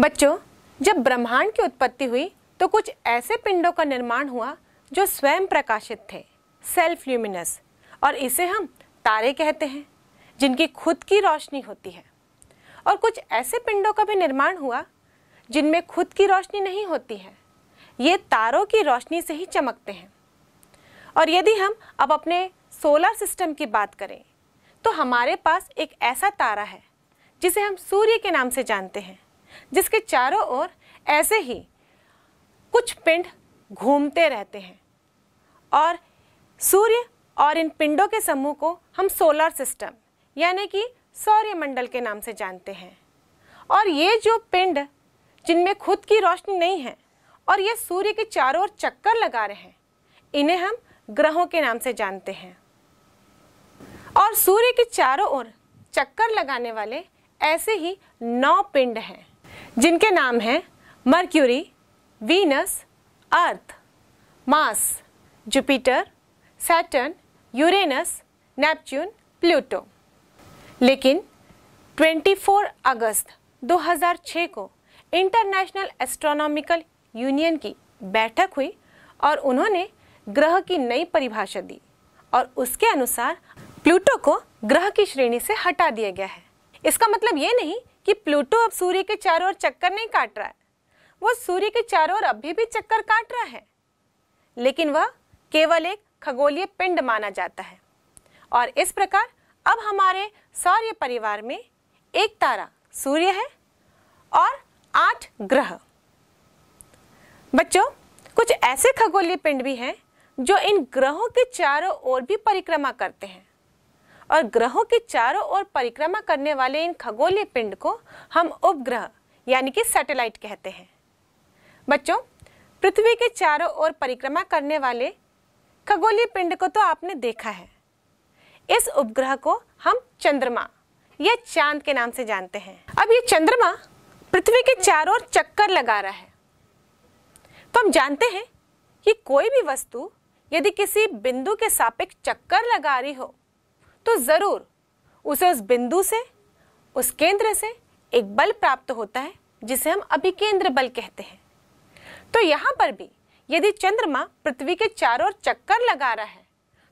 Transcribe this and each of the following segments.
बच्चों जब ब्रह्मांड की उत्पत्ति हुई तो कुछ ऐसे पिंडों का निर्माण हुआ जो स्वयं प्रकाशित थे सेल्फ ल्यूमिनस और इसे हम तारे कहते हैं जिनकी खुद की रोशनी होती है और कुछ ऐसे पिंडों का भी निर्माण हुआ जिनमें खुद की रोशनी नहीं होती है ये तारों की रोशनी से ही चमकते हैं और यदि हम अब अपने सोलर सिस्टम की बात करें तो हमारे पास एक ऐसा तारा है जिसे हम सूर्य के नाम से जानते हैं जिसके चारों ओर ऐसे ही कुछ पिंड घूमते रहते हैं और सूर्य और इन पिंडों के समूह को हम सोलर सिस्टम यानी कि सौर्यमंडल के नाम से जानते हैं और ये जो पिंड जिनमें खुद की रोशनी नहीं है और ये सूर्य के चारों ओर चक्कर लगा रहे हैं इन्हें हम ग्रहों के नाम से जानते हैं और सूर्य के चारों ओर चक्कर लगाने वाले ऐसे ही नौ पिंड हैं जिनके नाम हैं Mercury Venus Earth Mars Jupiter Saturn Uranus Neptune Pluto लेकिन 24 अगस्त 2006 को इंटरनेशनल एस्ट्रोनॉमिकल यूनियन की बैठक हुई और उन्होंने ग्रह की नई परिभाषा दी और उसके अनुसार प्लूटो को ग्रह की श्रेणी से हटा दिया गया है इसका मतलब ये नहीं कि प्लूटो अब सूर्य के चारों ओर चक्कर नहीं काट रहा है वह सूर्य के चारों ओर अभी भी चक्कर काट रहा है लेकिन वह केवल एक खगोलीय पिंड माना जाता है और इस प्रकार अब हमारे सौर्य परिवार में एक तारा सूर्य है और आठ ग्रह बच्चों कुछ ऐसे खगोलीय पिंड भी हैं जो इन ग्रहों के चारों ओर भी परिक्रमा करते हैं और ग्रहों के चारों ओर परिक्रमा करने वाले इन खगोलीय पिंड को हम उपग्रह यानी कि सैटेलाइट कहते हैं बच्चों पृथ्वी के चारों ओर परिक्रमा करने वाले खगोलीय पिंड को तो आपने देखा है इस उपग्रह को हम चंद्रमा या चांद के नाम से जानते हैं अब ये चंद्रमा पृथ्वी के चारों ओर चक्कर लगा रहा है तो हम जानते हैं कि कोई भी वस्तु यदि किसी बिंदु के सापेक्ष चक्कर लगा रही हो तो ज़रूर उसे उस बिंदु से उस केंद्र से एक बल प्राप्त होता है जिसे हम अभिकेंद्र बल कहते हैं तो यहां पर भी यदि चंद्रमा पृथ्वी के चारों ओर चक्कर लगा रहा है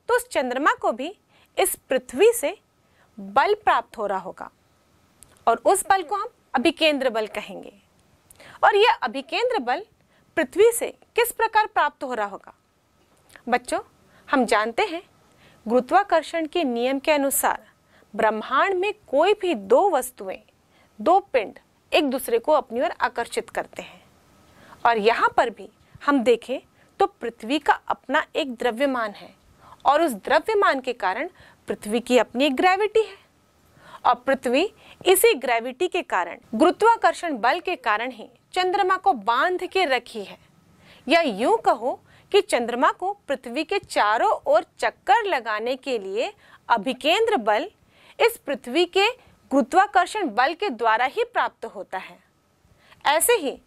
तो उस चंद्रमा को भी इस पृथ्वी से बल प्राप्त हो रहा होगा और उस बल को हम अभिकेंद्र बल कहेंगे और यह अभिकेंद्र बल पृथ्वी से किस प्रकार प्राप्त हो रहा होगा बच्चों हम जानते हैं गुरुत्वाकर्षण के नियम के अनुसार ब्रह्मांड में कोई भी दो वस्तुएं दो पिंड एक दूसरे को अपनी ओर आकर्षित करते हैं और यहाँ पर भी हम देखें तो पृथ्वी का अपना एक द्रव्यमान है और उस द्रव्यमान के कारण पृथ्वी की अपनी एक ग्रेविटी है और पृथ्वी इसी ग्रेविटी के कारण गुरुत्वाकर्षण बल के कारण ही चंद्रमा को बांध के रखी है या यूं कहो कि चंद्रमा को पृथ्वी के चारों ओर चक्कर लगाने के लिए अभिकेंद्र बल इस पृथ्वी के गुरुत्वाकर्षण बल के द्वारा ही प्राप्त होता है ऐसे ही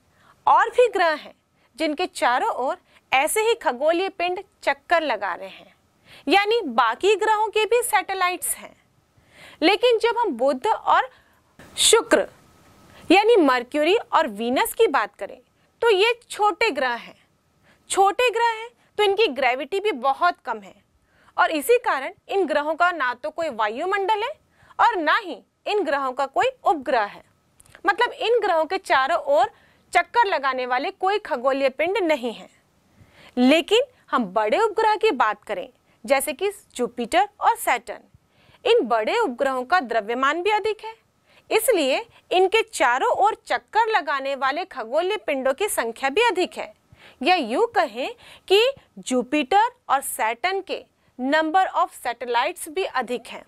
और भी ग्रह हैं जिनके चारों ओर ऐसे ही खगोलीय पिंड चक्कर लगा रहे हैं यानी बाकी ग्रहों के भी सैटेलाइट्स हैं लेकिन जब हम बुध और शुक्र यानी मर्क्यूरी और वीनस की बात करें तो ये छोटे ग्रह हैं छोटे ग्रह हैं तो इनकी ग्रेविटी भी बहुत कम है और इसी कारण इन ग्रहों का ना तो कोई वायुमंडल है और ना ही इन ग्रहों का कोई उपग्रह है मतलब इन ग्रहों के चारों ओर चक्कर लगाने वाले कोई खगोलीय पिंड नहीं है लेकिन हम बड़े उपग्रह की बात करें जैसे कि जुपिटर और सैटर्न इन बड़े उपग्रहों का द्रव्यमान भी अधिक है इसलिए इनके चारों ओर चक्कर लगाने वाले खगोलीय पिंडों की संख्या भी अधिक है या यूं कहें कि जुपिटर और सैटन के नंबर ऑफ सैटेलाइट्स भी अधिक हैं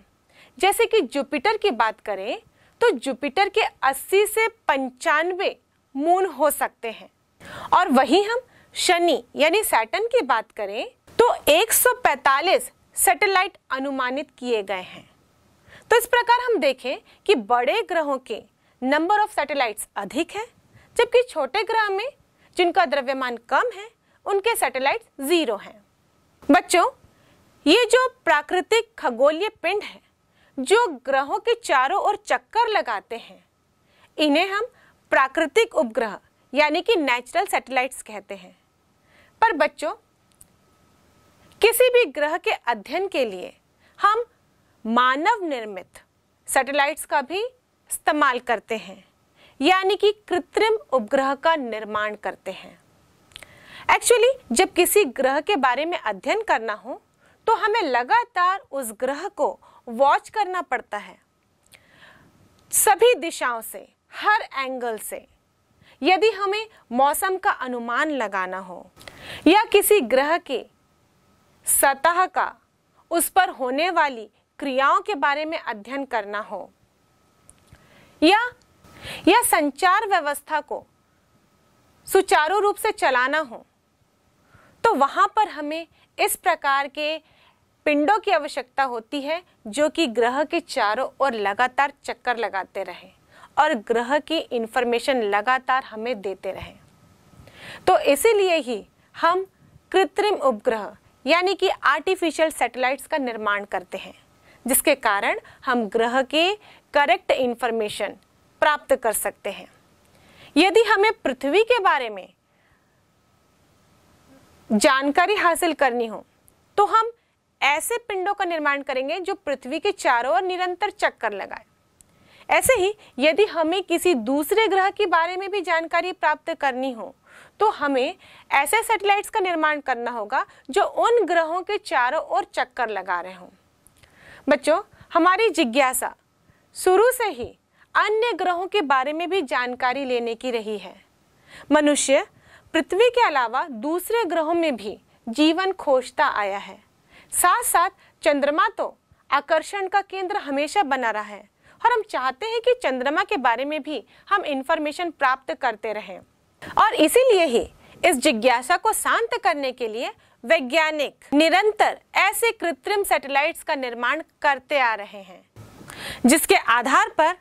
जैसे कि जुपिटर की बात करें तो जुपिटर के 80 से पंचानवे मून हो सकते हैं और वहीं हम शनि यानी सैटन की बात करें तो 145 सैटेलाइट अनुमानित किए गए हैं तो इस प्रकार हम देखें कि बड़े ग्रहों के नंबर ऑफ सैटेलाइट्स अधिक है जबकि छोटे ग्रह में जिनका द्रव्यमान कम है उनके सैटेलाइट जीरो हैं बच्चों ये जो प्राकृतिक खगोलीय पिंड है जो ग्रहों के चारों ओर चक्कर लगाते हैं इन्हें हम प्राकृतिक उपग्रह यानी कि नेचुरल सैटेलाइट्स कहते हैं पर बच्चों किसी भी ग्रह के अध्ययन के लिए हम मानव निर्मित सैटेलाइट्स का भी इस्तेमाल करते हैं यानी कि कृत्रिम उपग्रह का निर्माण करते हैं एक्चुअली जब किसी ग्रह के बारे में अध्ययन करना हो तो हमें लगातार उस ग्रह को वॉच करना पड़ता है सभी दिशाओं से हर एंगल से यदि हमें मौसम का अनुमान लगाना हो या किसी ग्रह के सतह का उस पर होने वाली क्रियाओं के बारे में अध्ययन करना हो या या संचार व्यवस्था को सुचारू रूप से चलाना हो तो वहां पर हमें इस प्रकार के पिंडों की आवश्यकता होती है जो कि ग्रह के चारों ओर लगातार चक्कर लगाते रहे और ग्रह की इंफॉर्मेशन लगातार हमें देते रहे तो इसीलिए ही हम कृत्रिम उपग्रह यानी कि आर्टिफिशियल सैटेलाइट्स का निर्माण करते हैं जिसके कारण हम ग्रह के करेक्ट इंफॉर्मेशन प्राप्त कर सकते हैं यदि हमें पृथ्वी के बारे में जानकारी हासिल करनी हो तो हम ऐसे पिंडों का निर्माण करेंगे जो पृथ्वी के चारों ओर निरंतर चक्कर लगाए ऐसे ही यदि हमें किसी दूसरे ग्रह के बारे में भी जानकारी प्राप्त करनी हो तो हमें ऐसे सैटेलाइट्स का निर्माण करना होगा जो उन ग्रहों के चारों ओर चक्कर लगा रहे हों बच्चों हमारी जिज्ञासा शुरू से ही अन्य ग्रहों के बारे में भी जानकारी लेने की रही है मनुष्य पृथ्वी के अलावा दूसरे ग्रहों में भी जीवन खोजता आया है साथ साथ चंद्रमा तो आकर्षण का केंद्र हमेशा बना रहा है और हम चाहते हैं कि चंद्रमा के बारे में भी हम इंफॉर्मेशन प्राप्त करते रहें और इसीलिए ही इस जिज्ञासा को शांत करने के लिए वैज्ञानिक निरंतर ऐसे कृत्रिम सैटेलाइट्स का निर्माण करते आ रहे हैं जिसके आधार पर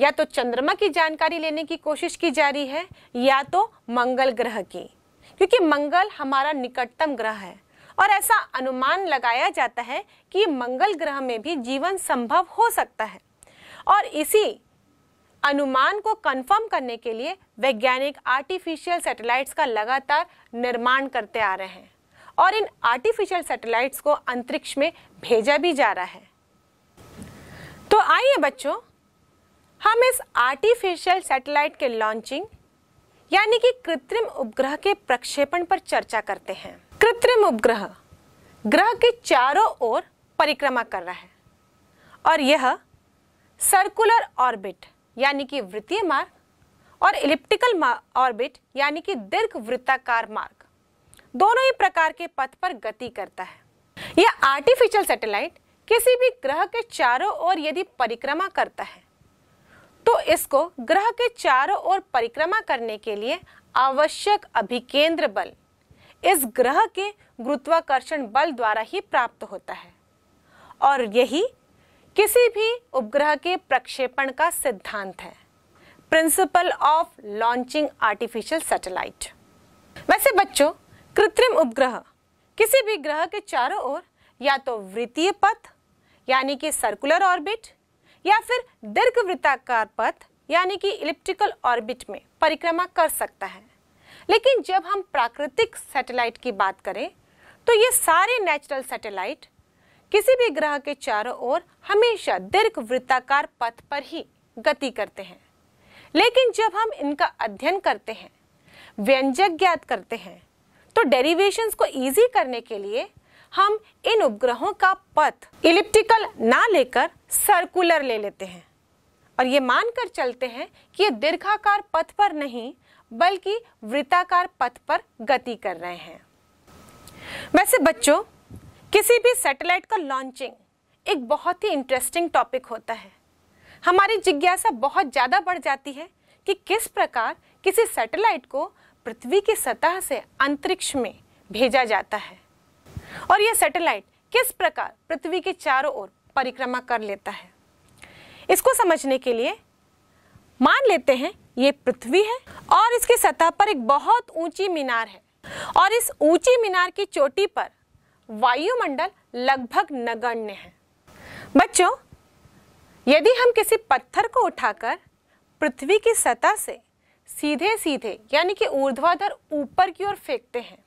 या तो चंद्रमा की जानकारी लेने की कोशिश की जा रही है या तो मंगल ग्रह की क्योंकि मंगल हमारा निकटतम ग्रह है और ऐसा अनुमान लगाया जाता है कि मंगल ग्रह में भी जीवन संभव हो सकता है और इसी अनुमान को कंफर्म करने के लिए वैज्ञानिक आर्टिफिशियल सैटेलाइट्स का लगातार निर्माण करते आ रहे हैं और इन आर्टिफिशियल सैटेलाइट्स को अंतरिक्ष में भेजा भी जा रहा है तो आइए बच्चों हम इस आर्टिफिशियल सैटेलाइट के लॉन्चिंग यानी कि कृत्रिम उपग्रह के प्रक्षेपण पर चर्चा करते हैं कृत्रिम उपग्रह ग्रह के चारों ओर परिक्रमा कर रहा है और यह सर्कुलर ऑर्बिट यानी कि वृत्तीय मार्ग और इलिप्टिकल ऑर्बिट यानी कि दीर्घ वृत्ताकार मार्ग दोनों ही प्रकार के पथ पर गति करता है यह आर्टिफिशियल सैटेलाइट किसी भी ग्रह के चारों ओर यदि परिक्रमा करता है तो इसको ग्रह के चारों ओर परिक्रमा करने के लिए आवश्यक अभिकेंद्र बल इस ग्रह के गुरुत्वाकर्षण बल द्वारा ही प्राप्त होता है और यही किसी भी उपग्रह के प्रक्षेपण का सिद्धांत है principle of launching artificial satellite वैसे बच्चों कृत्रिम उपग्रह किसी भी ग्रह के चारों ओर या तो वृत्तीय पथ यानी कि सर्कुलर ऑर्बिट या फिर दीर्घ वृत्ताकार पथ यानी कि इलिप्टिकल ऑर्बिट में परिक्रमा कर सकता है लेकिन जब हम प्राकृतिक सैटेलाइट की बात करें तो ये सारे नेचुरल सैटेलाइट किसी भी ग्रह के चारों ओर हमेशा दीर्घ वृत्ताकार पथ पर ही गति करते हैं लेकिन जब हम इनका अध्ययन करते हैं व्यंजक ज्ञात करते हैं तो डेरिवेशंस को इजी करने के लिए हम इन उपग्रहों का पथ इलिप्टिकल ना लेकर सर्कुलर ले लेते हैं और ये मानकर चलते हैं कि ये दीर्घाकार पथ पर नहीं बल्कि वृत्ताकार पथ पर गति कर रहे हैं वैसे बच्चों किसी भी सैटेलाइट का लॉन्चिंग एक बहुत ही इंटरेस्टिंग टॉपिक होता है हमारी जिज्ञासा बहुत ज़्यादा बढ़ जाती है कि किस प्रकार किसी सैटेलाइट को पृथ्वी की सतह से अंतरिक्ष में भेजा जाता है और यह सैटेलाइट किस प्रकार पृथ्वी के चारों ओर परिक्रमा कर लेता है इसको समझने के लिए मान लेते हैं ये पृथ्वी है और इसकी सतह पर एक बहुत ऊंची मीनार है और इस ऊंची मीनार की चोटी पर वायुमंडल लगभग नगण्य है बच्चों यदि हम किसी पत्थर को उठाकर पृथ्वी की सतह से सीधे सीधे यानी कि ऊर्ध्वाधर ऊपर की ओर फेंकते हैं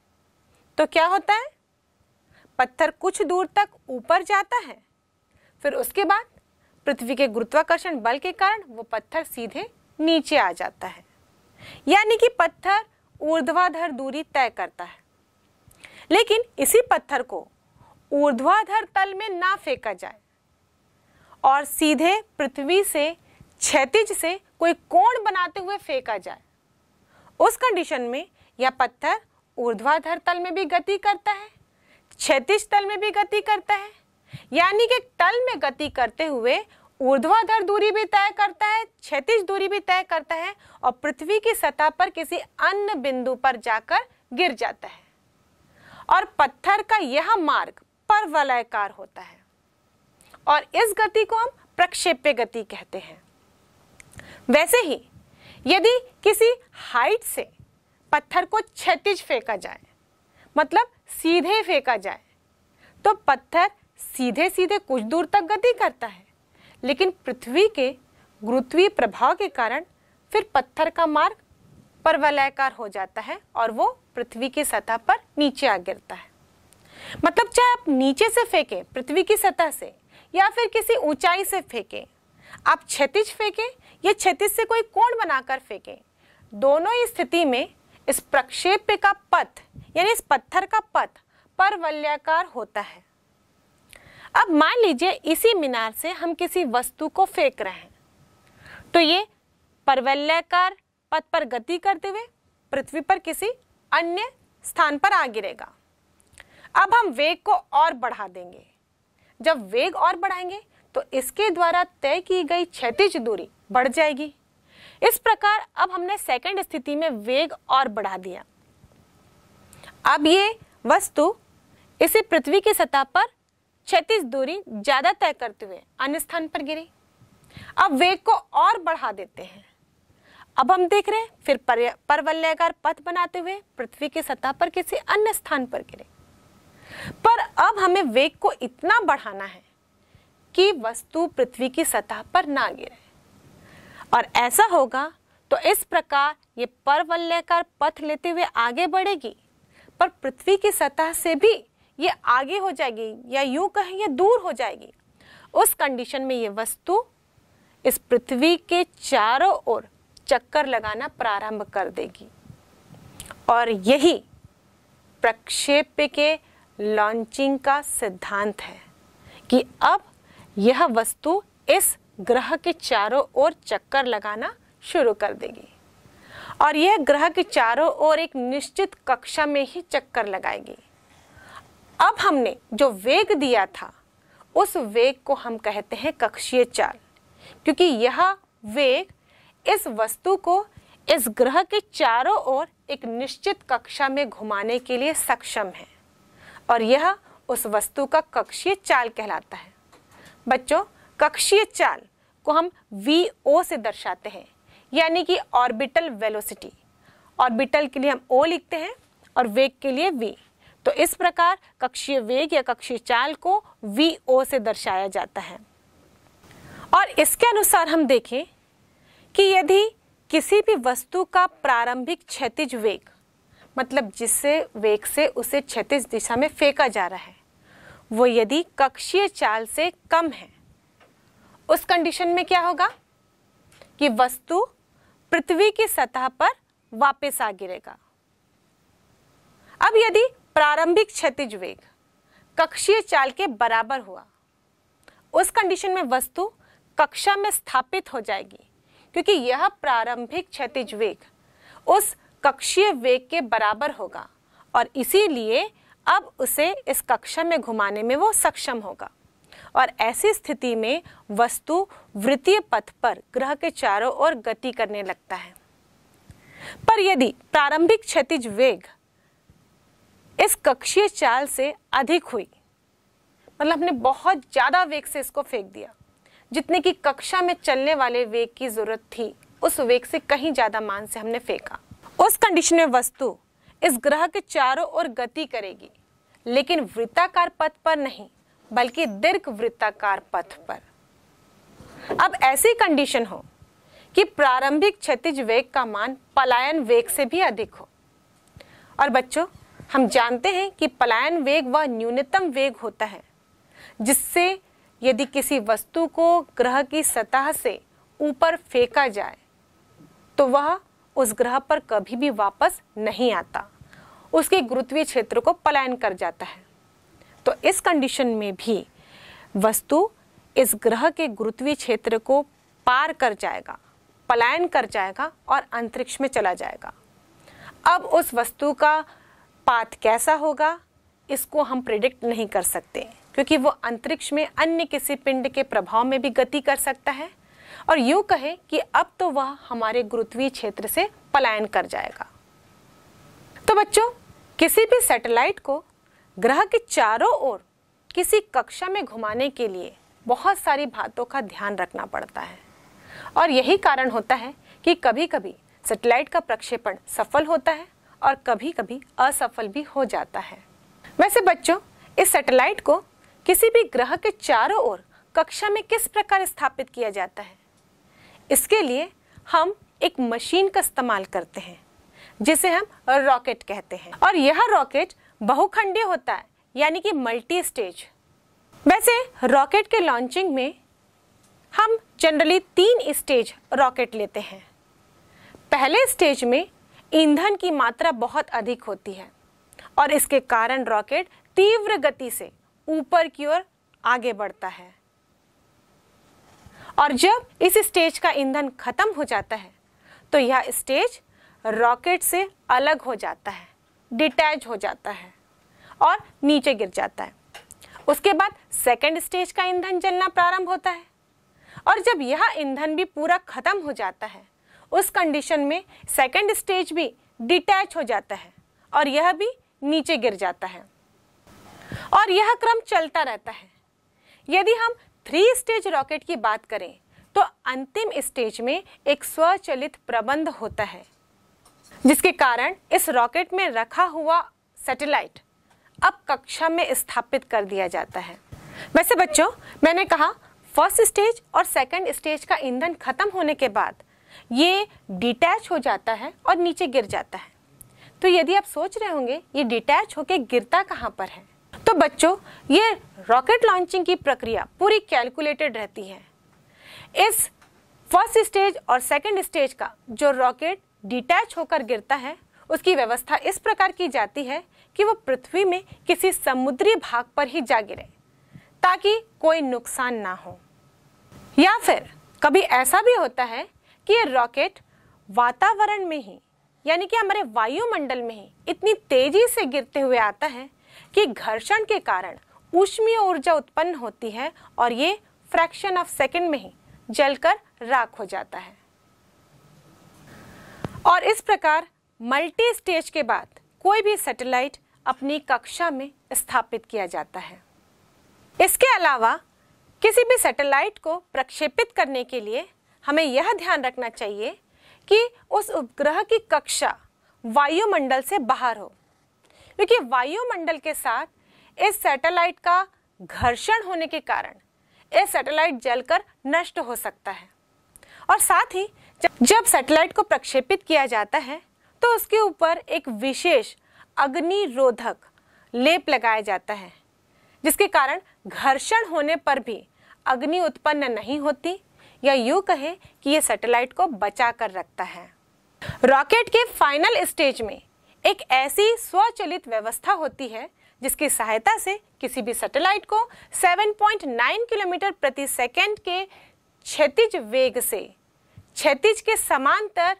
तो क्या होता है पत्थर कुछ दूर तक ऊपर जाता है फिर उसके बाद पृथ्वी के गुरुत्वाकर्षण बल के कारण वो पत्थर सीधे नीचे आ जाता है यानी कि पत्थर ऊर्ध्वाधर दूरी तय करता है लेकिन इसी पत्थर को ऊर्ध्वाधर तल में ना फेंका जाए और सीधे पृथ्वी से क्षतिज से कोई कोण बनाते हुए फेंका जाए उस कंडीशन में यह पत्थर ऊर्ध्वाधर तल में भी गति करता है क्षतिज तल में भी गति करता है यानी कि तल में गति करते हुए ऊर्ध्वाधर दूरी भी तय करता है क्षतिज दूरी भी तय करता है और पृथ्वी की सतह पर किसी अन्य बिंदु पर जाकर गिर जाता है और पत्थर का यह मार्ग परवलयकार होता है और इस गति को हम प्रक्षेप्य गति कहते हैं वैसे ही यदि किसी हाइट से पत्थर को क्षतिज फेंका जाए मतलब सीधे फेंका जाए तो पत्थर सीधे सीधे कुछ दूर तक गति करता है लेकिन पृथ्वी के गुरुत्वीय प्रभाव के कारण फिर पत्थर का मार्ग परवलयकार हो जाता है और वो पृथ्वी की सतह पर नीचे आ गिरता है मतलब चाहे आप नीचे से फेंकें पृथ्वी की सतह से या फिर किसी ऊंचाई से फेंकें आप क्षतिज फेंकें या क्षतिज से कोई कोण बनाकर फेंकें दोनों ही स्थिति में इस प्रक्षेप्य का पथ यानी इस पत्थर का पथ परवल्याकार होता है अब मान लीजिए इसी मीनार से हम किसी वस्तु को फेंक रहे हैं तो ये परवल्याकार पथ पर गति करते हुए पृथ्वी पर किसी अन्य स्थान पर आ गिरेगा अब हम वेग को और बढ़ा देंगे जब वेग और बढ़ाएंगे तो इसके द्वारा तय की गई क्षतिज दूरी बढ़ जाएगी इस प्रकार अब हमने सेकंड स्थिति में वेग और बढ़ा दिया अब ये वस्तु इसे पृथ्वी की सतह पर क्षैतिज दूरी ज़्यादा तय करते हुए अन्य स्थान पर गिरी अब वेग को और बढ़ा देते हैं अब हम देख रहे हैं फिर परवलयाकार पथ बनाते हुए पृथ्वी की सतह पर किसी अन्य स्थान पर गिरे पर अब हमें वेग को इतना बढ़ाना है कि वस्तु पृथ्वी की सतह पर ना गिरे और ऐसा होगा तो इस प्रकार ये परवलयाकार पथ लेते हुए आगे बढ़ेगी पर पृथ्वी की सतह से भी ये आगे हो जाएगी या यूं कहें ये दूर हो जाएगी उस कंडीशन में ये वस्तु इस पृथ्वी के चारों ओर चक्कर लगाना प्रारंभ कर देगी और यही प्रक्षेप के लॉन्चिंग का सिद्धांत है कि अब यह वस्तु इस ग्रह के चारों ओर चक्कर लगाना शुरू कर देगी और यह ग्रह के चारों ओर एक निश्चित कक्षा में ही चक्कर लगाएगी अब हमने जो वेग दिया था उस वेग को हम कहते हैं कक्षीय चाल क्योंकि यह वेग इस वस्तु को इस ग्रह के चारों ओर एक निश्चित कक्षा में घुमाने के लिए सक्षम है और यह उस वस्तु का कक्षीय चाल कहलाता है बच्चों कक्षीय चाल को हम वी ओ से दर्शाते हैं यानी कि ऑर्बिटल वेलोसिटी ऑर्बिटल के लिए हम ओ लिखते हैं और वेग के लिए वी तो इस प्रकार कक्षीय वेग या कक्षीय चाल को वी ओ से दर्शाया जाता है और इसके अनुसार हम देखें कि यदि किसी भी वस्तु का प्रारंभिक क्षतिज वेग मतलब जिससे वेग से उसे क्षतिज दिशा में फेंका जा रहा है वो यदि कक्षीय चाल से कम है उस कंडीशन में क्या होगा कि वस्तु पृथ्वी की सतह पर वापस आ गिरेगा अब यदि प्रारंभिक क्षतिज वेग कक्षीय चाल के बराबर हुआ उस कंडीशन में वस्तु कक्षा में स्थापित हो जाएगी क्योंकि यह प्रारंभिक क्षतिज वेग उस कक्षीय वेग के बराबर होगा और इसीलिए अब उसे इस कक्षा में घुमाने में वो सक्षम होगा और ऐसी स्थिति में वस्तु वृत्तीय पथ पर ग्रह के चारों ओर गति करने लगता है पर यदि प्रारंभिक क्षतिज वेग इस कक्षीय चाल से अधिक हुई मतलब हमने बहुत ज़्यादा वेग से इसको फेंक दिया जितने की कक्षा में चलने वाले वेग की जरूरत थी उस वेग से कहीं ज़्यादा मान से हमने फेंका उस कंडीशन में वस्तु इस ग्रह के चारों ओर गति करेगी लेकिन वृत्ताकार पथ पर नहीं बल्कि दीर्घ वृत्ताकार पथ पर अब ऐसी कंडीशन हो कि प्रारंभिक क्षतिज वेग का मान पलायन वेग से भी अधिक हो और बच्चों हम जानते हैं कि पलायन वेग वह न्यूनतम वेग होता है जिससे यदि किसी वस्तु को ग्रह की सतह से ऊपर फेंका जाए तो वह उस ग्रह पर कभी भी वापस नहीं आता उसके गुरुत्वीय क्षेत्र को पलायन कर जाता है तो इस कंडीशन में भी वस्तु इस ग्रह के गुरुत्वीय क्षेत्र को पार कर जाएगा पलायन कर जाएगा और अंतरिक्ष में चला जाएगा अब उस वस्तु का पात कैसा होगा इसको हम प्रिडिक्ट नहीं कर सकते क्योंकि वो अंतरिक्ष में अन्य किसी पिंड के प्रभाव में भी गति कर सकता है और यूँ कहे कि अब तो वह हमारे गुरुत्वीय क्षेत्र से पलायन कर जाएगा तो बच्चों किसी भी सैटेलाइट को ग्रह के चारों ओर किसी कक्षा में घुमाने के लिए बहुत सारी बातों का ध्यान रखना पड़ता है और यही कारण होता है कि कभी कभी सैटेलाइट का प्रक्षेपण सफल होता है और कभी कभी असफल भी हो जाता है वैसे बच्चों इस सैटेलाइट को किसी भी ग्रह के चारों ओर कक्षा में किस प्रकार स्थापित किया जाता है इसके लिए हम एक मशीन का इस्तेमाल करते हैं जिसे हम रॉकेट कहते हैं और यह रॉकेट बहुखंडी होता है यानी कि मल्टी स्टेज वैसे रॉकेट के लॉन्चिंग में हम जनरली तीन स्टेज रॉकेट लेते हैं पहले स्टेज में ईंधन की मात्रा बहुत अधिक होती है और इसके कारण रॉकेट तीव्र गति से ऊपर की ओर आगे बढ़ता है और जब इस स्टेज का ईंधन खत्म हो जाता है तो यह स्टेज रॉकेट से अलग हो जाता है डिटैच हो जाता है और नीचे गिर जाता है उसके बाद सेकेंड स्टेज का ईंधन जलना प्रारंभ होता है और जब यह ईंधन भी पूरा खत्म हो जाता है उस कंडीशन में सेकेंड स्टेज भी डिटैच हो जाता है और यह भी नीचे गिर जाता है और यह क्रम चलता रहता है यदि हम थ्री स्टेज रॉकेट की बात करें तो अंतिम स्टेज में एक स्वचलित प्रबंध होता है जिसके कारण इस रॉकेट में रखा हुआ सैटेलाइट अब कक्षा में स्थापित कर दिया जाता है वैसे बच्चों मैंने कहा फर्स्ट स्टेज और सेकंड स्टेज का ईंधन खत्म होने के बाद ये डिटैच हो जाता है और नीचे गिर जाता है तो यदि आप सोच रहे होंगे ये डिटैच होके गिरता कहाँ पर है तो बच्चों ये रॉकेट लॉन्चिंग की प्रक्रिया पूरी कैलकुलेटेड रहती है इस फर्स्ट स्टेज और सेकंड स्टेज का जो रॉकेट डिटैच होकर गिरता है उसकी व्यवस्था इस प्रकार की जाती है कि वो पृथ्वी में किसी समुद्री भाग पर ही जा गिरे ताकि कोई नुकसान ना हो या फिर कभी ऐसा भी होता है कि ये रॉकेट वातावरण में ही यानी कि हमारे वायुमंडल में ही इतनी तेजी से गिरते हुए आता है कि घर्षण के कारण ऊष्मीय ऊर्जा उत्पन्न होती है और ये फ्रैक्शन ऑफ सेकंड में ही जलकर राख हो जाता है और इस प्रकार मल्टी स्टेज के बाद कोई भी सैटेलाइट अपनी कक्षा में स्थापित किया जाता है इसके अलावा किसी भी सैटेलाइट को प्रक्षेपित करने के लिए हमें यह ध्यान रखना चाहिए कि उस उपग्रह की कक्षा वायुमंडल से बाहर हो क्योंकि वायुमंडल के साथ इस सैटेलाइट का घर्षण होने के कारण यह सैटेलाइट जलकर नष्ट हो सकता है और साथ ही जब सैटेलाइट को प्रक्षेपित किया जाता है तो उसके ऊपर एक विशेष अग्निरोधक लेप लगाया जाता है जिसके कारण घर्षण होने पर भी अग्नि उत्पन्न नहीं होती या यू कहे कि यह सैटेलाइट को बचा कर रखता है रॉकेट के फाइनल स्टेज में एक ऐसी स्वचलित व्यवस्था होती है जिसकी सहायता से किसी भी सैटेलाइट को 7.9 किलोमीटर प्रति सेकंड के क्षतिज वेग से क्षतिज के समांतर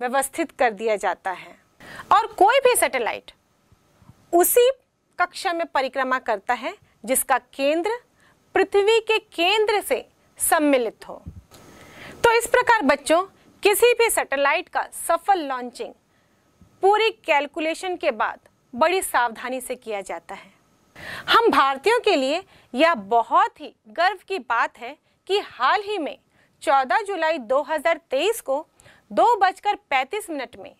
व्यवस्थित कर दिया जाता है और कोई भी सैटेलाइट उसी कक्षा में परिक्रमा करता है जिसका केंद्र पृथ्वी के केंद्र से सम्मिलित हो तो इस प्रकार बच्चों किसी भी सैटेलाइट का सफल लॉन्चिंग पूरी कैलकुलेशन के बाद बड़ी सावधानी से किया जाता है हम भारतीयों के लिए यह बहुत ही गर्व की बात है कि हाल ही में 14 जुलाई 2023 को दो बजकर पैंतीस मिनट में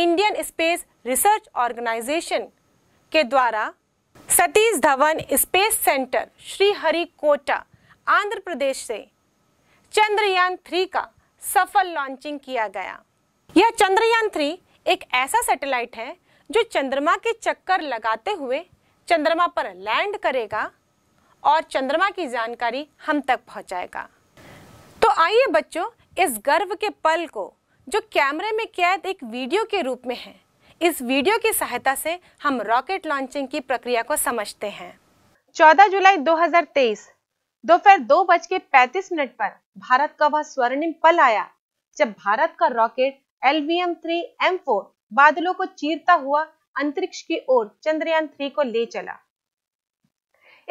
इंडियन स्पेस रिसर्च ऑर्गेनाइजेशन के द्वारा सतीश धवन स्पेस सेंटर श्रीहरिकोटा आंध्र प्रदेश से चंद्रयान थ्री का सफल लॉन्चिंग किया गया यह चंद्रयान थ्री एक ऐसा सैटेलाइट है जो चंद्रमा के चक्कर लगाते हुए चंद्रमा पर लैंड करेगा और चंद्रमा की जानकारी हम तक पहुंचाएगा आइए बच्चों इस गर्व के पल को जो कैमरे में कैद एक वीडियो के रूप में है इस वीडियो की सहायता से हम रॉकेट लॉन्चिंग की प्रक्रिया को समझते हैं 14 जुलाई 2023 दोपहर दो बज के पैंतीस मिनट पर भारत का वह स्वर्णिम पल आया जब भारत का rocket L V M three M four बादलों को चीरता हुआ अंतरिक्ष की ओर चंद्रयान थ्री को ले चला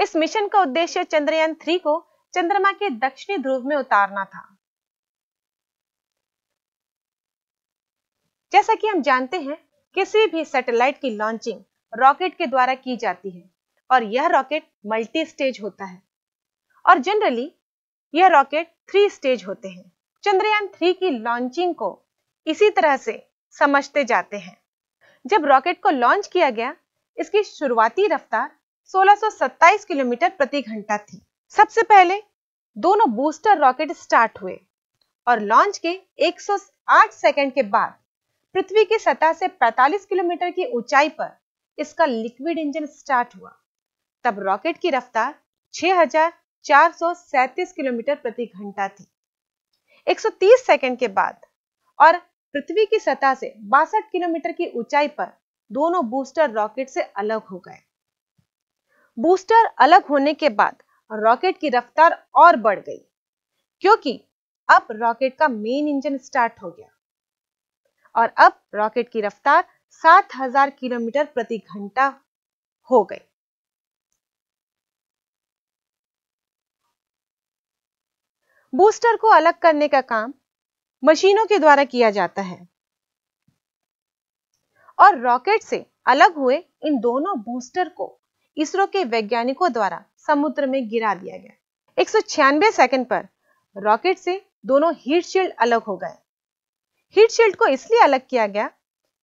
इस मिशन का उद्देश्य चंद्रयान थ्री को चंद्रमा के दक्षिणी ध्रुव में उतारना था जैसा कि हम जानते हैं किसी भी सैटेलाइट की लॉन्चिंग रॉकेट के द्वारा की जाती है और यह रॉकेट मल्टी स्टेज होता है और जनरली यह रॉकेट थ्री स्टेज होते हैं चंद्रयान थ्री की लॉन्चिंग को इसी तरह से समझते जाते हैं जब रॉकेट को लॉन्च किया गया इसकी शुरुआती रफ्तार 1627 किलोमीटर प्रति घंटा थी सबसे पहले दोनों बूस्टर रॉकेट स्टार्ट हुए और लॉन्च के 108 सेकंड के बाद पृथ्वी की सतह से 45 किलोमीटर की ऊंचाई पर इसका लिक्विड इंजन स्टार्ट हुआ तब रॉकेट की रफ्तार 6437 किलोमीटर प्रति घंटा थी 130 सेकंड के बाद और पृथ्वी की सतह से बासठ किलोमीटर की ऊंचाई पर दोनों बूस्टर रॉकेट से अलग हो गए बूस्टर अलग होने के बाद रॉकेट की रफ्तार और बढ़ गई क्योंकि अब रॉकेट का मेन इंजन स्टार्ट हो गया और अब रॉकेट की रफ्तार 7000 किलोमीटर प्रति घंटा हो गई बूस्टर को अलग करने का काम मशीनों के द्वारा किया जाता है और रॉकेट से अलग हुए इन दोनों बूस्टर को इसरो के वैज्ञानिकों द्वारा समुद्र में गिरा दिया गया एक सेकंड पर रॉकेट से दोनों हीट शील्ड अलग हो गए हीट शील्ड को इसलिए अलग किया गया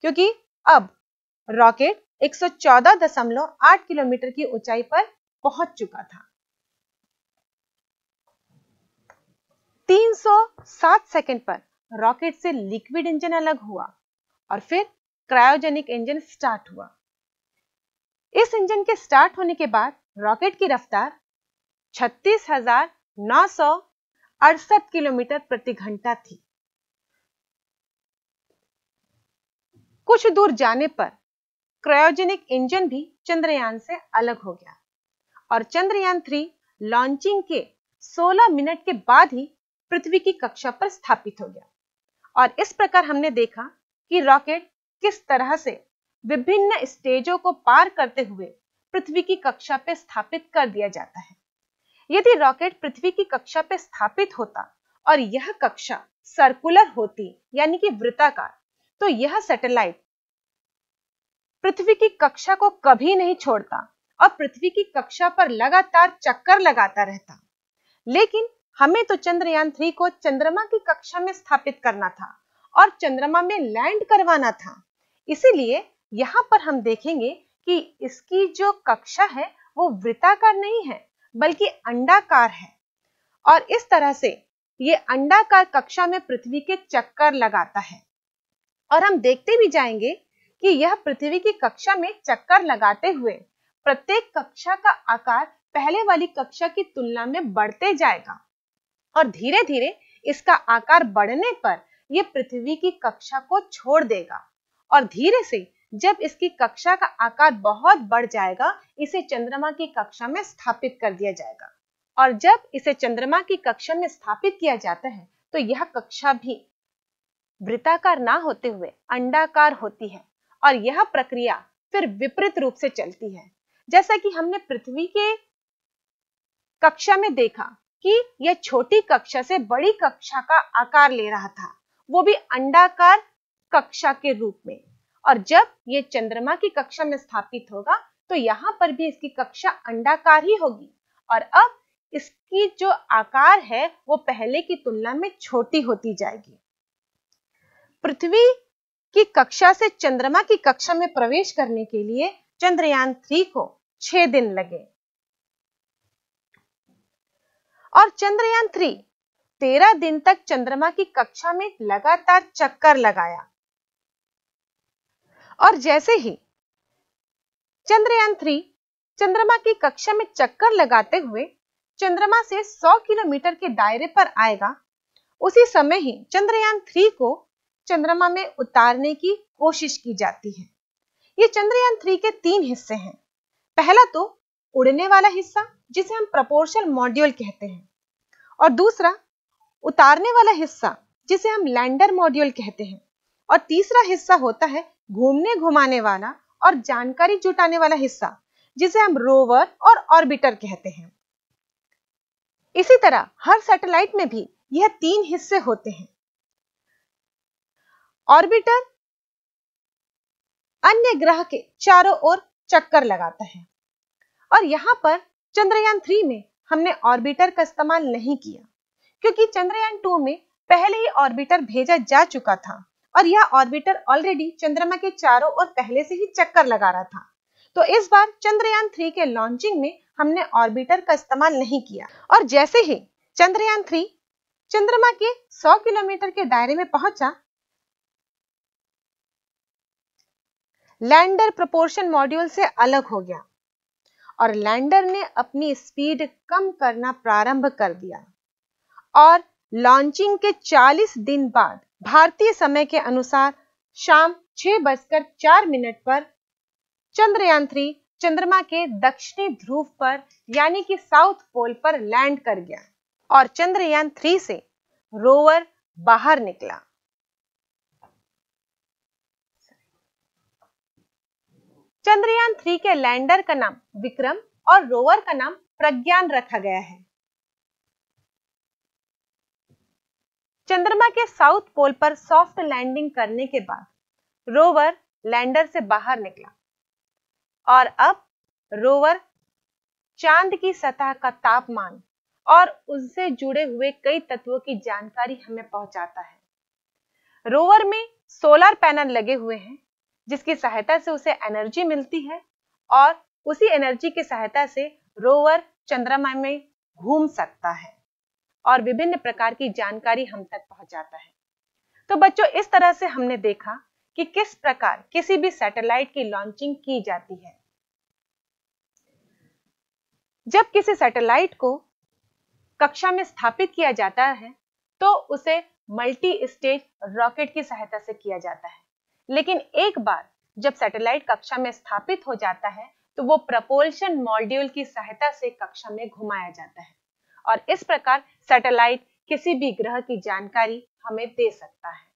क्योंकि अब रॉकेट 114.8 किलोमीटर की ऊंचाई पर पहुंच चुका था 307 सेकंड पर रॉकेट से लिक्विड इंजन अलग हुआ और फिर क्रायोजेनिक इंजन स्टार्ट हुआ इस इंजन के स्टार्ट होने के बाद रॉकेट की रफ्तार छत्तीस किलोमीटर प्रति घंटा थी कुछ दूर जाने पर क्रायोजेनिक इंजन भी चंद्रयान से अलग हो गया और चंद्रयान थ्री लॉन्चिंग के 16 मिनट के बाद ही पृथ्वी की कक्षा पर स्थापित हो गया और इस प्रकार हमने देखा कि रॉकेट किस तरह से विभिन्न स्टेजों को पार करते हुए पृथ्वी की कक्षा पे स्थापित कर दिया जाता है यदि रॉकेट पृथ्वी की कक्षा पे स्थापित होता और यह कक्षा सर्कुलर होती यानी कि वृत्ताकार तो यह सैटेलाइट पृथ्वी की कक्षा को कभी नहीं छोड़ता और पृथ्वी की कक्षा पर लगातार चक्कर लगाता रहता लेकिन हमें तो चंद्रयान थ्री को चंद्रमा की कक्षा में स्थापित करना था और चंद्रमा में लैंड करवाना था इसीलिए यहाँ पर हम देखेंगे कि इसकी जो कक्षा है वो वृत्ताकार नहीं है बल्कि अंडाकार है और इस तरह से ये अंडाकार कक्षा में पृथ्वी के चक्कर लगाता है और हम देखते भी जाएंगे कि यह पृथ्वी की कक्षा में चक्कर लगाते हुए प्रत्येक कक्षा का आकार पहले वाली कक्षा की तुलना में बढ़ते जाएगा और धीरे धीरे इसका आकार बढ़ने पर यह पृथ्वी की कक्षा को छोड़ देगा और धीरे से जब इसकी कक्षा का आकार बहुत बढ़ जाएगा इसे चंद्रमा की कक्षा में स्थापित कर दिया जाएगा और जब इसे चंद्रमा की कक्षा में स्थापित किया जाता है तो यह कक्षा भी वृताकार ना होते हुए अंडाकार होती है और यह प्रक्रिया फिर विपरीत रूप से चलती है जैसा कि हमने पृथ्वी के कक्षा में देखा कि यह छोटी कक्षा से बड़ी कक्षा का आकार ले रहा था वो भी अंडाकार कक्षा के रूप में और जब ये चंद्रमा की कक्षा में स्थापित होगा तो यहाँ पर भी इसकी कक्षा अंडाकार ही होगी और अब इसकी जो आकार है वो पहले की तुलना में छोटी होती जाएगी पृथ्वी की कक्षा से चंद्रमा की कक्षा में प्रवेश करने के लिए चंद्रयान थ्री को छह दिन लगे और चंद्रयान थ्री तेरह दिन तक चंद्रमा की कक्षा में लगातार चक्कर लगाया और जैसे ही चंद्रयान थ्री चंद्रमा की कक्षा में चक्कर लगाते हुए चंद्रमा से 100 किलोमीटर के दायरे पर आएगा उसी समय ही चंद्रयान थ्री को चंद्रमा में उतारने की कोशिश की जाती है ये चंद्रयान थ्री के तीन हिस्से हैं पहला तो उड़ने वाला हिस्सा जिसे हम प्रपोर्शन मॉड्यूल कहते हैं और दूसरा उतारने वाला हिस्सा जिसे हम लैंडर मॉड्यूल कहते हैं और तीसरा हिस्सा होता है घूमने घुमाने वाला और जानकारी जुटाने वाला हिस्सा जिसे हम रोवर और ऑर्बिटर कहते हैं इसी तरह हर सैटेलाइट में भी यह तीन हिस्से होते हैं ऑर्बिटर अन्य ग्रह के चारों ओर चक्कर लगाता है और यहां पर चंद्रयान थ्री में हमने ऑर्बिटर का इस्तेमाल नहीं किया क्योंकि चंद्रयान टू में पहले ही ऑर्बिटर भेजा जा चुका था और यह ऑर्बिटर ऑलरेडी चंद्रमा के चारों ओर पहले से ही चक्कर लगा रहा था तो इस बार चंद्रयान थ्री के लॉन्चिंग में हमने ऑर्बिटर का इस्तेमाल नहीं किया और जैसे ही चंद्रयान थ्री चंद्रमा के 100 किलोमीटर के दायरे में पहुंचा लैंडर प्रोपोर्शन मॉड्यूल से अलग हो गया और लैंडर ने अपनी स्पीड कम करना प्रारंभ कर दिया और लॉन्चिंग के 40 दिन बाद भारतीय समय के अनुसार शाम छह बजकर चार मिनट पर चंद्रयान थ्री चंद्रमा के दक्षिणी ध्रुव पर यानी कि साउथ पोल पर लैंड कर गया और चंद्रयान थ्री से रोवर बाहर निकला चंद्रयान थ्री के लैंडर का नाम विक्रम और रोवर का नाम प्रज्ञान रखा गया है चंद्रमा के साउथ पोल पर सॉफ्ट लैंडिंग करने के बाद रोवर लैंडर से बाहर निकला और अब रोवर चांद की सतह का तापमान और उससे जुड़े हुए कई तत्वों की जानकारी हमें पहुंचाता है रोवर में सोलर पैनल लगे हुए हैं जिसकी सहायता से उसे एनर्जी मिलती है और उसी एनर्जी की सहायता से रोवर चंद्रमा में घूम सकता है और विभिन्न प्रकार की जानकारी हम तक पहुंचाता है तो बच्चों इस तरह से हमने देखा कि किस प्रकार किसी भी सैटेलाइट की लॉन्चिंग की जाती है जब किसी सैटेलाइट को कक्षा में स्थापित किया जाता है तो उसे मल्टी स्टेज रॉकेट की सहायता से किया जाता है लेकिन एक बार जब सैटेलाइट कक्षा में स्थापित हो जाता है तो वो प्रपोल्शन मॉड्यूल की सहायता से कक्षा में घुमाया जाता है और इस प्रकार सैटेलाइट किसी भी ग्रह की जानकारी हमें दे सकता है